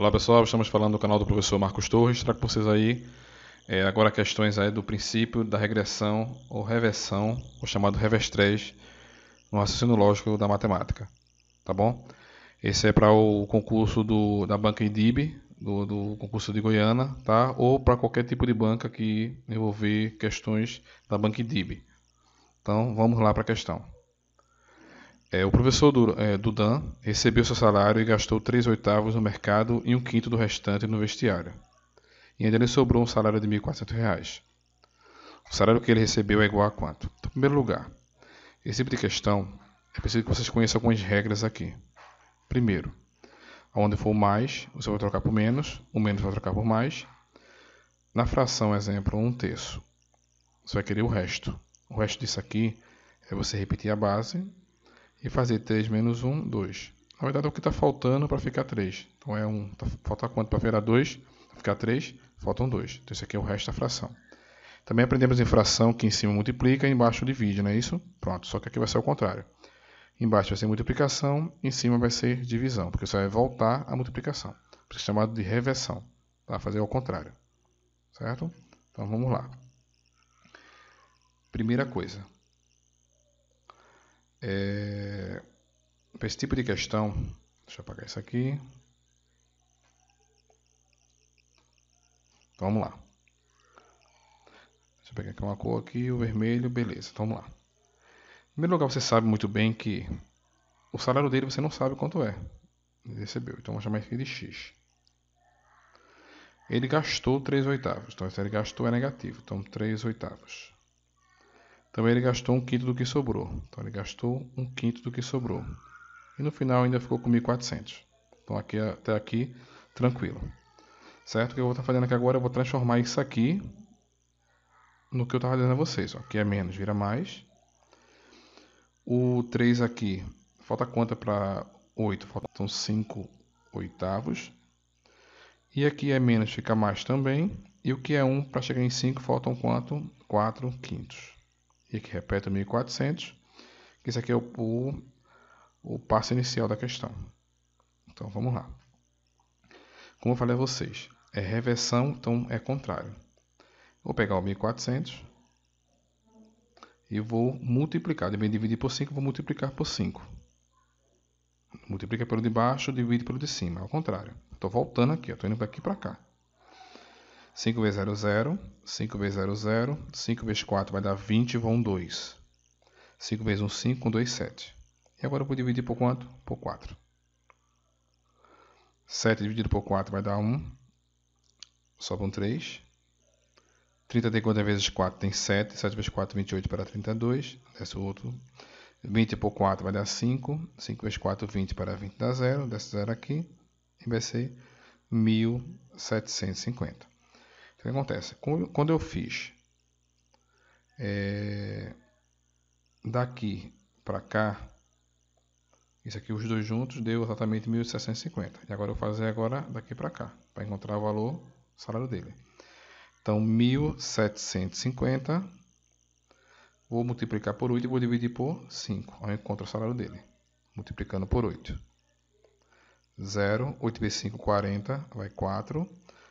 Olá pessoal, estamos falando do canal do professor Marcos Torres. Trago para vocês aí é, agora questões aí do princípio da regressão ou reversão, o chamado revestrez, 3, no raciocínio lógico da matemática. Tá bom? Esse é para o concurso do, da banca IDIB, do, do, concurso de Goiânia, tá? Ou para qualquer tipo de banca que envolver questões da banca IDIB. Então vamos lá para a questão. É, o professor é, Dudan recebeu seu salário e gastou três oitavos no mercado e um quinto do restante no vestiário. E ainda lhe sobrou um salário de R$ 1.400. O salário que ele recebeu é igual a quanto? Então, em primeiro lugar, esse tipo de questão é preciso que vocês conheçam algumas regras aqui. Primeiro, onde for mais, você vai trocar por menos, o menos vai trocar por mais. Na fração, exemplo, um terço. Você vai querer o resto. O resto disso aqui é você repetir a base e fazer 3 menos 1, 2. Na verdade, é o que está faltando para ficar 3. Então, é 1. Tá, falta quanto para virar 2? Para ficar 3, faltam 2. Então, isso aqui é o resto da fração. Também aprendemos em fração que em cima multiplica e embaixo divide, não é isso? Pronto, só que aqui vai ser o contrário. Embaixo vai ser multiplicação, em cima vai ser divisão, porque você vai voltar à multiplicação. Por isso é chamado de reversão. Tá? Fazer ao contrário. Certo? Então, vamos lá. Primeira coisa, é, para esse tipo de questão, deixa eu apagar isso aqui. Então, vamos lá. Deixa eu pegar aqui uma cor aqui, o vermelho, beleza, então, vamos lá. Em primeiro lugar, você sabe muito bem que o salário dele você não sabe quanto é. Ele recebeu, então vamos chamar isso aqui de X. Ele gastou 3 oitavos, então se ele gastou é negativo, então 3 oitavos. Também ele gastou um quinto do que sobrou. Então ele gastou um quinto do que sobrou. E no final ainda ficou com 1.400. Então aqui até aqui, tranquilo. Certo? O que eu vou estar tá fazendo aqui agora, eu vou transformar isso aqui no que eu estava dizendo a vocês. Aqui é menos, vira mais. O 3 aqui, falta quanto para 8? Faltam 5 oitavos. E aqui é menos, fica mais também. E o que é 1 para chegar em 5, faltam quanto? 4 quintos e aqui repete o 1400, que isso aqui é o, o, o passo inicial da questão. Então vamos lá. Como eu falei a vocês, é reversão, então é contrário. Vou pegar o 1400 e vou multiplicar. De bem dividir por 5, vou multiplicar por 5. Multiplica pelo de baixo, divide pelo de cima. Ao contrário. Estou voltando aqui, estou indo daqui para cá. 5 vezes 0, 0. 5 vezes 0, 0. 5 vezes 4 vai dar 20, vão 2. 5 vezes 1, 5, 1, 2, 7. E agora eu vou dividir por quanto? Por 4. 7 dividido por 4 vai dar 1. Sobram 3. 34 vezes 4 tem 7. 7 vezes 4, 28 para 32. Desce o outro. 20 por 4 vai dar 5. 5 vezes 4, 20 para 20 dá 0. Desce 0 aqui. E vai ser 1750. Então, o que acontece? Quando eu fiz é, daqui para cá, isso aqui os dois juntos deu exatamente 1.650. E agora eu vou fazer agora daqui para cá, para encontrar o valor salário dele. Então 1.750, vou multiplicar por 8 e vou dividir por 5. Aí eu encontro o salário dele, multiplicando por 8. 0, 8 vezes 5, 40, vai 4.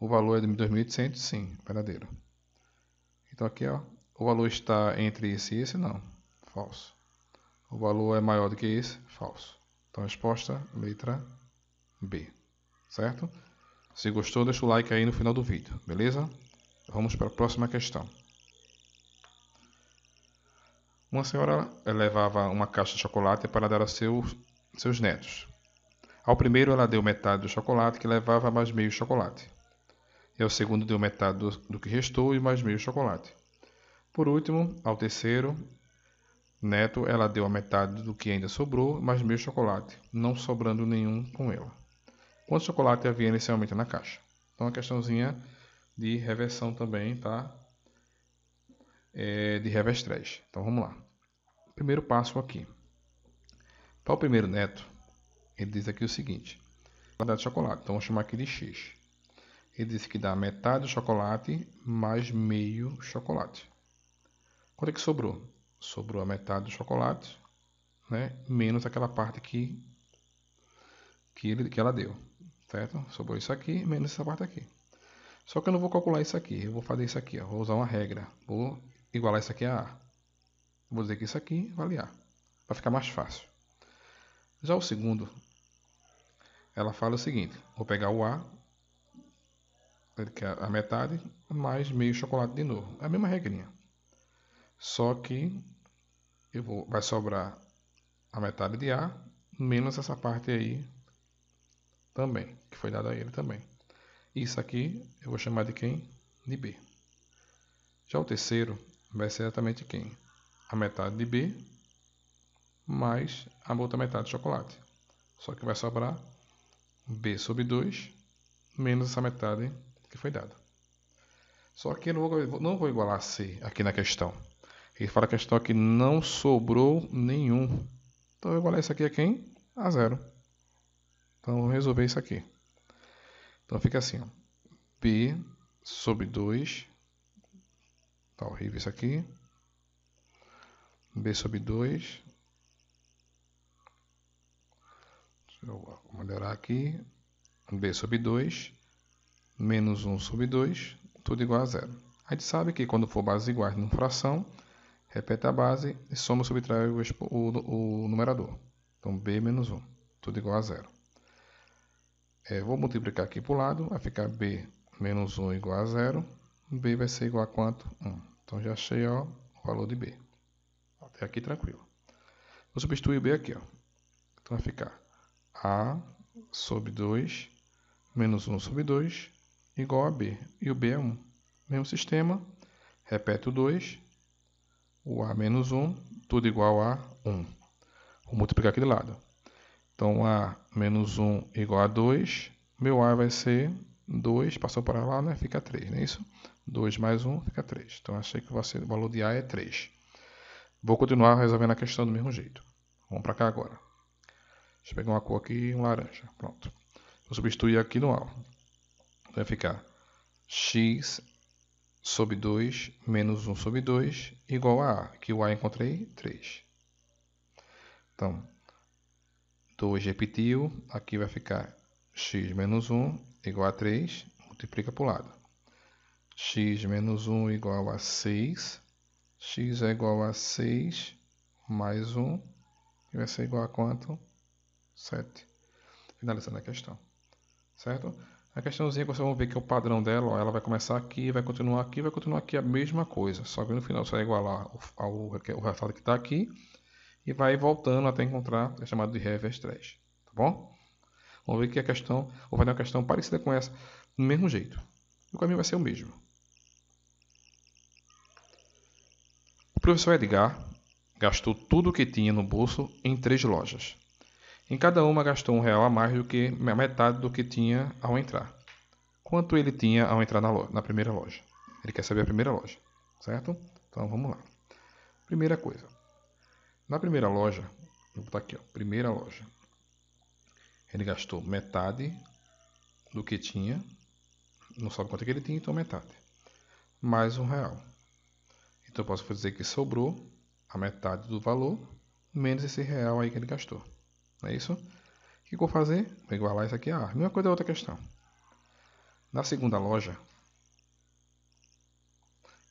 O valor é de 2.800, sim, verdadeiro. Então aqui, ó, o valor está entre esse e esse, não, falso. O valor é maior do que esse, falso. Então a resposta, letra B, certo? Se gostou, deixa o like aí no final do vídeo, beleza? Vamos para a próxima questão. Uma senhora eh, levava uma caixa de chocolate para dar a seus netos. Ao primeiro, ela deu metade do chocolate, que levava mais meio chocolate e é ao segundo deu metade do, do que restou e mais meio chocolate. Por último, ao terceiro, Neto, ela deu a metade do que ainda sobrou, mais meio chocolate, não sobrando nenhum com ela. Quanto chocolate havia inicialmente na caixa? Então, uma questãozinha de reversão também, tá? É, de revestrez. Então, vamos lá. Primeiro passo aqui. Para o primeiro neto, ele diz aqui o seguinte: quantidade de chocolate. Então, vamos chamar aqui de X. Ele disse que dá metade do chocolate mais meio chocolate. Quanto é que sobrou? Sobrou a metade do chocolate, né? Menos aquela parte que, que, ele, que ela deu, certo? Sobrou isso aqui, menos essa parte aqui. Só que eu não vou calcular isso aqui, eu vou fazer isso aqui, ó. Vou usar uma regra, vou igualar isso aqui a A. Vou dizer que isso aqui vale A, para ficar mais fácil. Já o segundo, ela fala o seguinte, vou pegar o A, que é a metade, mais meio chocolate de novo. É a mesma regrinha. Só que eu vou, vai sobrar a metade de A, menos essa parte aí também, que foi dada a ele também. Isso aqui eu vou chamar de quem? De B. Já o terceiro vai ser exatamente quem? A metade de B mais a outra metade de chocolate. Só que vai sobrar B sobre 2 menos essa metade que foi dado. Só que eu não vou, não vou igualar C aqui na questão. Ele fala a questão é que não sobrou nenhum. Então eu vou igualar isso aqui a quem? A zero. Então vamos resolver isso aqui. Então fica assim, ó. B sobre 2. Tá horrível isso aqui. B sobre 2. Deixa eu melhorar aqui. B sobre 2 menos 1 sobre 2, tudo igual a zero. A gente sabe que quando for bases iguais numa fração, repete a base e soma e subtrai o, o, o, numerador. Então, b menos 1, tudo igual a zero. É, vou multiplicar aqui para o lado, vai ficar b menos 1 igual a zero. b vai ser igual a quanto? 1. Então, já achei ó, o valor de b. Até aqui tranquilo. Vou substituir o b aqui. Ó. Então, vai ficar a sobre 2 menos 1 sobre 2 igual a B. E o B é 1. Mesmo sistema, repete o 2, o A menos 1, tudo igual a 1. Vou multiplicar aqui do lado. Então, A menos 1 igual a 2, meu A vai ser 2, passou para lá, né? fica 3, não é isso? 2 mais 1 fica 3. Então, achei que o valor de A é 3. Vou continuar resolvendo a questão do mesmo jeito. Vamos para cá agora. Deixa eu pegar uma cor aqui, um laranja. Pronto. Vou substituir aqui no A vai ficar x sobre 2 menos 1 sobre 2 igual a a, que o a encontrei 3. Então, 2 repetiu, aqui vai ficar x menos 1 igual a 3, multiplica para o lado. x menos 1 igual a 6, x é igual a 6 mais 1, e vai ser igual a quanto? 7. Finalizando a questão, certo? A questãozinha é que vocês vão ver que é o padrão dela, ó, ela vai começar aqui, vai continuar aqui, vai continuar aqui a mesma coisa. Só que no final você vai é igualar ao, ao, resultado que está aqui e vai voltando até encontrar, é chamado de reverse trash, tá bom? Vamos ver que a questão, ou vai dar uma questão parecida com essa, do mesmo jeito. O caminho vai ser o mesmo. O professor Edgar gastou tudo o que tinha no bolso em três lojas. Em cada uma gastou um real a mais do que metade do que tinha ao entrar. Quanto ele tinha ao entrar na, loja, na primeira loja? Ele quer saber a primeira loja, certo? Então vamos lá. Primeira coisa. Na primeira loja, vou botar aqui, ó, primeira loja. Ele gastou metade do que tinha, não sabe quanto é que ele tinha, então metade. Mais um real. Então eu posso dizer que sobrou a metade do valor menos esse real aí que ele gastou. Não é isso? O que eu vou fazer? Vou igualar isso aqui a ah, A. Mesma coisa da é outra questão. Na segunda loja,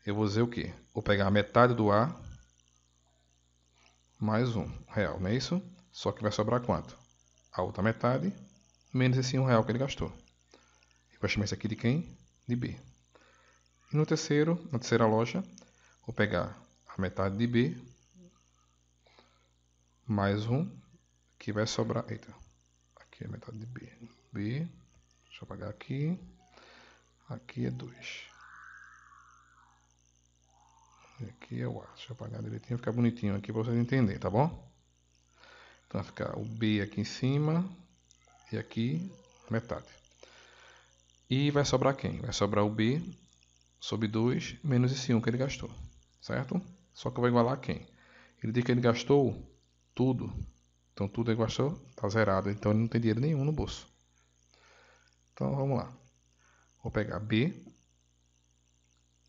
eu vou dizer o quê? Vou pegar a metade do A mais um real, não é isso? Só que vai sobrar quanto? A outra metade menos esse um real que ele gastou. E vou chamar isso aqui de quem? De B. E no terceiro, na terceira loja, vou pegar a metade de B mais um que vai sobrar, eita, aqui é metade de B, B, deixa eu apagar aqui, aqui é 2, e aqui é o A, deixa eu apagar direitinho, ficar bonitinho aqui para vocês entenderem, tá bom? Então vai ficar o B aqui em cima, e aqui metade. E vai sobrar quem? Vai sobrar o B sobre 2 menos esse 1 que ele gastou, certo? Só que eu vou igualar quem? Ele diz que ele gastou tudo então tudo é guaxou, tá zerado. Então ele não tem dinheiro nenhum no bolso. Então vamos lá. Vou pegar B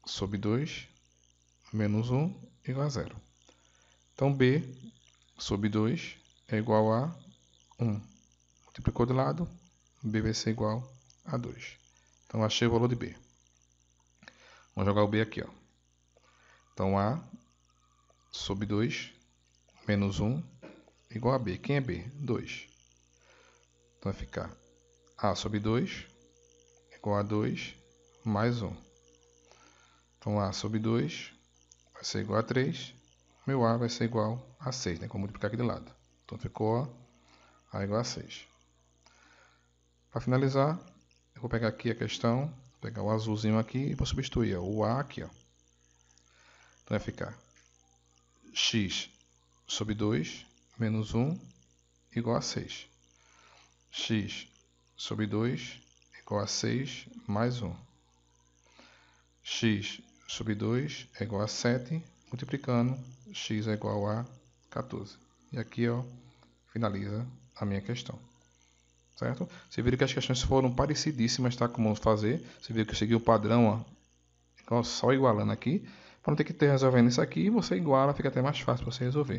sobre 2 menos 1 igual a 0. Então B sobre 2 é igual a 1. Multiplicou de lado, B vai ser igual a 2. Então achei o valor de B. Vamos jogar o B aqui. Ó. Então A sobre 2 menos 1 igual a B. Quem é B? 2. Então vai ficar A sobre 2 igual a 2 mais 1. Então A sobre 2 vai ser igual a 3. Meu A vai ser igual a 6, né? Como multiplicar aqui de lado. Então ficou A, a igual a 6. Para finalizar, eu vou pegar aqui a questão, pegar o azulzinho aqui e vou substituir ó, o A aqui. Ó. Então vai ficar x sobre 2 menos 1 igual a 6. x sobre 2 igual a 6 mais 1. x sobre 2 é igual a 7, multiplicando x é igual a 14. E aqui ó, finaliza a minha questão. Certo? Você viu que as questões foram parecidíssimas, tá? Como fazer. Você viu que eu segui o padrão, ó, só igualando aqui. Para não ter que ter resolvendo isso aqui, você iguala, fica até mais fácil para você resolver.